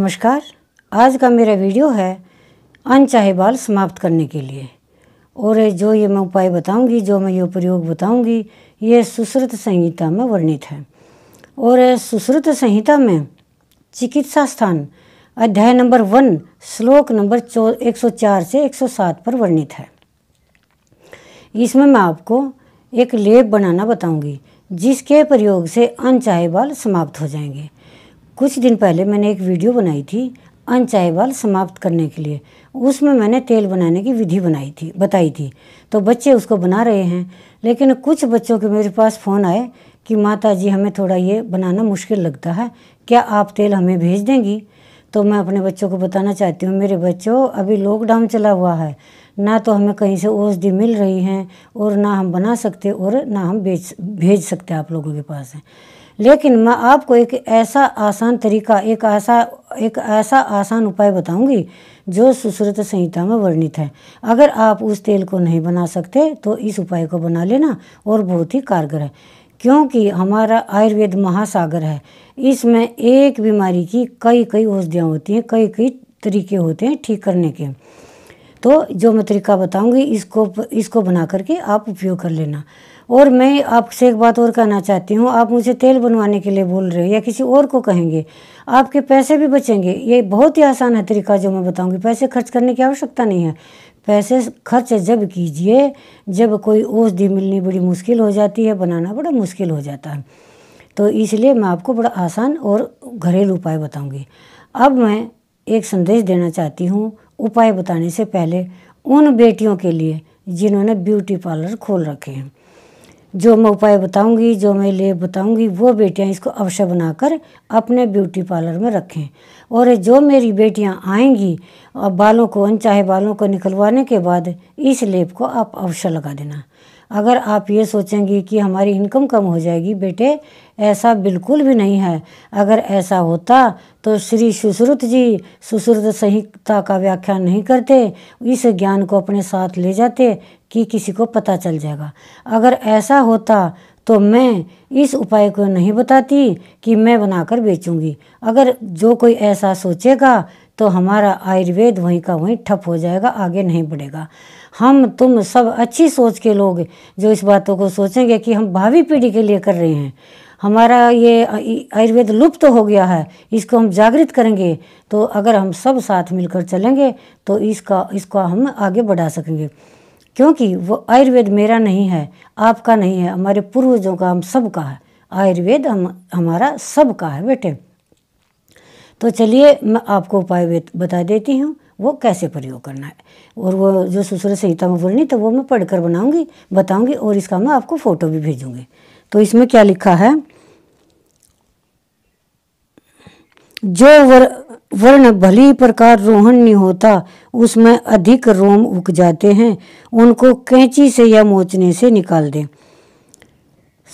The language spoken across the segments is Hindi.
नमस्कार आज का मेरा वीडियो है अनचाहे बाल समाप्त करने के लिए और जो ये मैं उपाय बताऊंगी जो मैं ये प्रयोग बताऊंगी ये सुश्रुत संहिता में वर्णित है और सुश्रुत संहिता में चिकित्सा स्थान अध्याय नंबर वन श्लोक नंबर चौ एक सौ चार से एक सौ सात पर वर्णित है इसमें मैं आपको एक लेप बनाना बताऊंगी जिसके प्रयोग से अनचाहे बाल समाप्त हो जाएंगे कुछ दिन पहले मैंने एक वीडियो बनाई थी अनचाहे बाल समाप्त करने के लिए उसमें मैंने तेल बनाने की विधि बनाई थी बताई थी तो बच्चे उसको बना रहे हैं लेकिन कुछ बच्चों के मेरे पास फ़ोन आए कि माता जी हमें थोड़ा ये बनाना मुश्किल लगता है क्या आप तेल हमें भेज देंगी तो मैं अपने बच्चों को बताना चाहती हूँ मेरे बच्चों अभी लॉकडाउन चला हुआ है ना तो हमें कहीं से औषधि मिल रही हैं और ना हम बना सकते और ना हम बेच भेज सकते आप लोगों के पास हैं लेकिन मैं आपको एक ऐसा आसान तरीका एक ऐसा एक ऐसा आसान उपाय बताऊंगी जो सुश्रुत संहिता में वर्णित है अगर आप उस तेल को नहीं बना सकते तो इस उपाय को बना लेना और बहुत ही कारगर है क्योंकि हमारा आयुर्वेद महासागर है इसमें एक बीमारी की कई कई औषधियाँ होती हैं कई कई तरीके होते हैं ठीक करने के तो जो मैं तरीका बताऊंगी इसको इसको बना करके आप उपयोग कर लेना और मैं आपसे एक बात और कहना चाहती हूँ आप मुझे तेल बनवाने के लिए बोल रहे हो या किसी और को कहेंगे आपके पैसे भी बचेंगे ये बहुत ही आसान है तरीका जो मैं बताऊँगी पैसे खर्च करने की आवश्यकता नहीं है पैसे खर्च जब कीजिए जब कोई औषधि मिलनी बड़ी मुश्किल हो जाती है बनाना बड़ा मुश्किल हो जाता है तो इसलिए मैं आपको बड़ा आसान और घरेलू उपाय बताऊँगी अब मैं एक संदेश देना चाहती हूँ उपाय बताने से पहले उन बेटियों के लिए जिन्होंने ब्यूटी पार्लर खोल रखे हैं जो मैं उपाय बताऊंगी जो मैं लेप बताऊंगी वो बेटियां इसको अवश्य बनाकर अपने ब्यूटी पार्लर में रखें और जो मेरी बेटियां आएंगी और बालों को अनचाहे बालों को निकलवाने के बाद इस लेप को आप अवश्य लगा देना अगर आप ये सोचेंगी कि हमारी इनकम कम हो जाएगी बेटे ऐसा बिल्कुल भी नहीं है अगर ऐसा होता तो श्री सुश्रुत जी सुश्रुत संहिता का व्याख्यान नहीं करते इस ज्ञान को अपने साथ ले जाते कि किसी को पता चल जाएगा अगर ऐसा होता तो मैं इस उपाय को नहीं बताती कि मैं बनाकर बेचूंगी अगर जो कोई ऐसा सोचेगा तो हमारा आयुर्वेद वहीं का वहीं ठप हो जाएगा आगे नहीं बढ़ेगा हम तुम सब अच्छी सोच के लोग जो इस बातों को सोचेंगे कि हम भावी पीढ़ी के लिए कर रहे हैं हमारा ये आयुर्वेद लुप्त तो हो गया है इसको हम जागृत करेंगे तो अगर हम सब साथ मिलकर चलेंगे तो इसका इसको हम आगे बढ़ा सकेंगे क्योंकि वो आयुर्वेद मेरा नहीं है आपका नहीं है हमारे पूर्वजों का हम सब का है आयुर्वेद हम हमारा सब का है बेटे तो चलिए मैं आपको उपाय बता देती हूँ वो कैसे प्रयोग करना है और वो जो सुसर संहिता में बोलनी तो वो मैं पढ़कर बनाऊंगी बताऊंगी और इसका मैं आपको फ़ोटो भी भेजूंगी तो इसमें क्या लिखा है जो वर वर्ण भली प्रकार रोहन नहीं होता उसमें अधिक रोम उग जाते हैं उनको कैंची से या मोचने से निकाल दें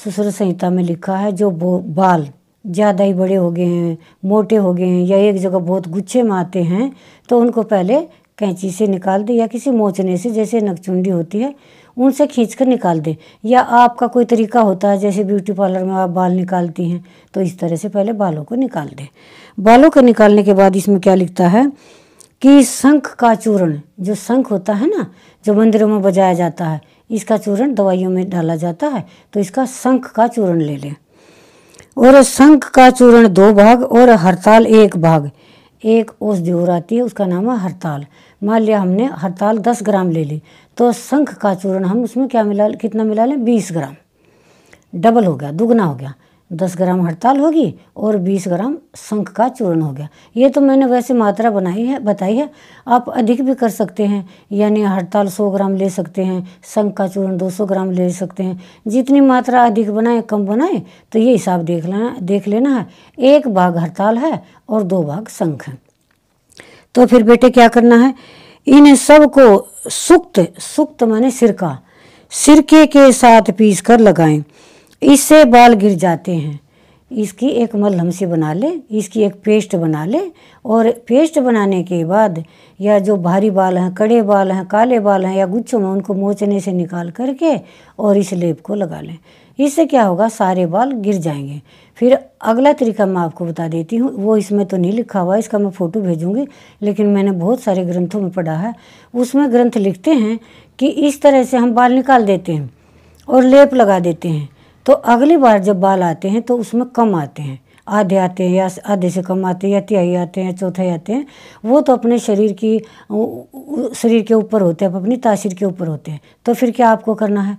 सुसर संहिता में लिखा है जो बाल ज़्यादा ही बड़े हो गए हैं मोटे हो गए हैं या एक जगह बहुत गुच्छे में आते हैं तो उनको पहले कैंची से निकाल दें या किसी मोचने से जैसे नकचुंडी होती है उनसे खींच कर निकाल दें या आपका कोई तरीका होता है जैसे ब्यूटी पार्लर में आप बाल निकालती हैं तो इस तरह से पहले बालों को निकाल दें बालों को निकालने के बाद इसमें क्या लिखता है कि शंख का चूर्ण जो शंख होता है ना जो मंदिरों में बजाया जाता है इसका चूर्ण दवाइयों में डाला जाता है तो इसका शंख का चूर्ण ले लें और शंख का चूर्ण दो भाग और हड़ताल एक भाग एक ओस जो आती है उसका नाम है हड़ताल मान लिया हमने हड़ताल दस ग्राम ले ली तो शंख का चूर्ण हम उसमें क्या मिला कितना मिला लें बीस ग्राम डबल हो गया दुगना हो गया दस ग्राम हड़ताल होगी और बीस ग्राम शंख का चूर्ण हो गया ये तो मैंने वैसे मात्रा बनाई है बताई है आप अधिक भी कर सकते हैं यानी हड़ताल सौ ग्राम ले सकते हैं शंख का चूर्ण दो सौ ग्राम ले सकते हैं जितनी मात्रा अधिक बनाए कम बनाए तो ये हिसाब देख लेना देख लेना है एक भाग हड़ताल है और दो भाग शंख है तो फिर बेटे क्या करना है इन सब को सुक्त सुक्त माने सिरका सिरके के साथ पीस कर लगाएं इससे बाल गिर जाते हैं इसकी एक मलहम से बना ले इसकी एक पेस्ट बना ले और पेस्ट बनाने के बाद या जो भारी बाल हैं कड़े बाल हैं काले बाल हैं या गुच्छों में उनको मोचने से निकाल करके और इस लेप को लगा लें इससे क्या होगा सारे बाल गिर जाएंगे फिर अगला तरीका मैं आपको बता देती हूँ वो इसमें तो नहीं लिखा हुआ इसका मैं फ़ोटो भेजूँगी लेकिन मैंने बहुत सारे ग्रंथों में पढ़ा है उसमें ग्रंथ लिखते हैं कि इस तरह से हम बाल निकाल देते हैं और लेप लगा देते हैं तो अगली बार जब बाल आते हैं तो उसमें कम आते हैं आधे आते हैं या आधे से कम आते हैं या तिहाई आते हैं चौथे आते हैं वो तो अपने शरीर की शरीर के ऊपर होते हैं अपनी तासीर के ऊपर होते हैं तो फिर क्या आपको करना है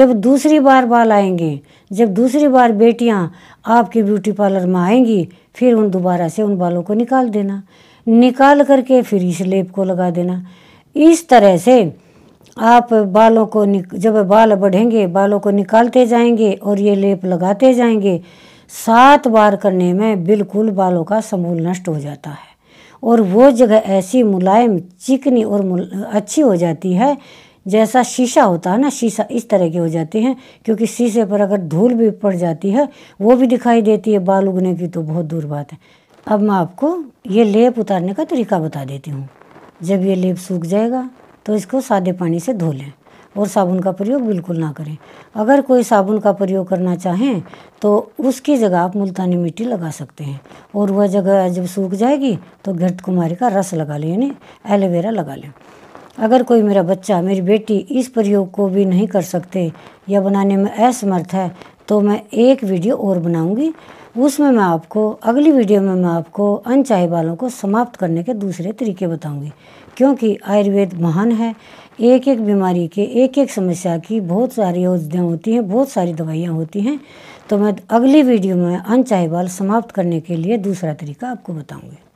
जब दूसरी बार बाल आएंगे जब दूसरी बार बेटियां आपके ब्यूटी पार्लर में आएंगी फिर उन दोबारा से उन बालों को निकाल देना निकाल करके फिर इस लेप को लगा देना इस तरह से आप बालों को जब बाल बढ़ेंगे बालों को निकालते जाएंगे और ये लेप लगाते जाएंगे सात बार करने में बिल्कुल बालों का समूल नष्ट हो जाता है और वो जगह ऐसी मुलायम चिकनी और मुल, अच्छी हो जाती है जैसा शीशा होता है ना शीशा इस तरह के हो जाती है क्योंकि शीशे पर अगर धूल भी पड़ जाती है वो भी दिखाई देती है बाल उगने की तो बहुत दूर बात है अब मैं आपको ये लेप उतारने का तरीका बता देती हूँ जब ये लेप सूख जाएगा तो इसको सादे पानी से धो लें और साबुन का प्रयोग बिल्कुल ना करें अगर कोई साबुन का प्रयोग करना चाहें तो उसकी जगह आप मुल्तानी मिट्टी लगा सकते हैं और वह जगह जब सूख जाएगी तो घृत कुमारी का रस लगा लें यानी एलोवेरा लगा लें अगर कोई मेरा बच्चा मेरी बेटी इस प्रयोग को भी नहीं कर सकते या बनाने में असमर्थ है तो मैं एक वीडियो और बनाऊंगी उसमें मैं आपको अगली वीडियो में मैं आपको अनचाहे बालों को समाप्त करने के दूसरे तरीके बताऊंगी क्योंकि आयुर्वेद महान है एक एक बीमारी के एक एक समस्या की बहुत सारी औषधियाँ होती हैं बहुत सारी दवाइयाँ होती हैं तो मैं अगली वीडियो में अनचाहे बाल समाप्त करने के लिए दूसरा तरीका आपको बताऊँगी